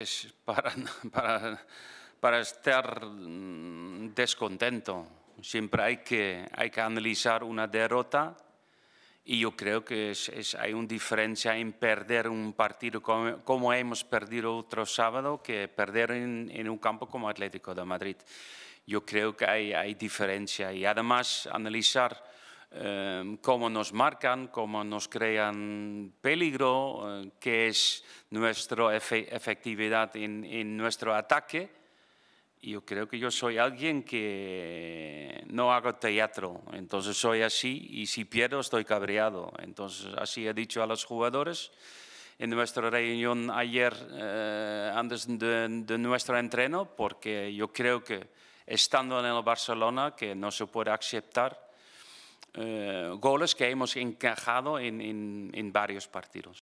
es para, para, para, estar mm, descontento. Siempre hay que, hay que analizar una derrota y yo creo que es, hay una diferencia en perder un partido como, hemos perdido otro sábado que perder en, en, un campo como Atlético de Madrid. Yo creo que hay, hay diferencia y además analizar Em, cómo nos marcan, cómo nos crean peligro, eh, qué es nuestra efectividad en, nuestro ataque. Yo creo que yo soy alguien que no hago teatro, entonces soy así y si pierdo estoy cabreado. Entonces así he dicho a los jugadores en nuestra reunión ayer eh, antes de, de, nuestro entreno, porque yo creo que estando en el Barcelona, que no se puede aceptar eh, goles que hemos encajado en, varios partidos.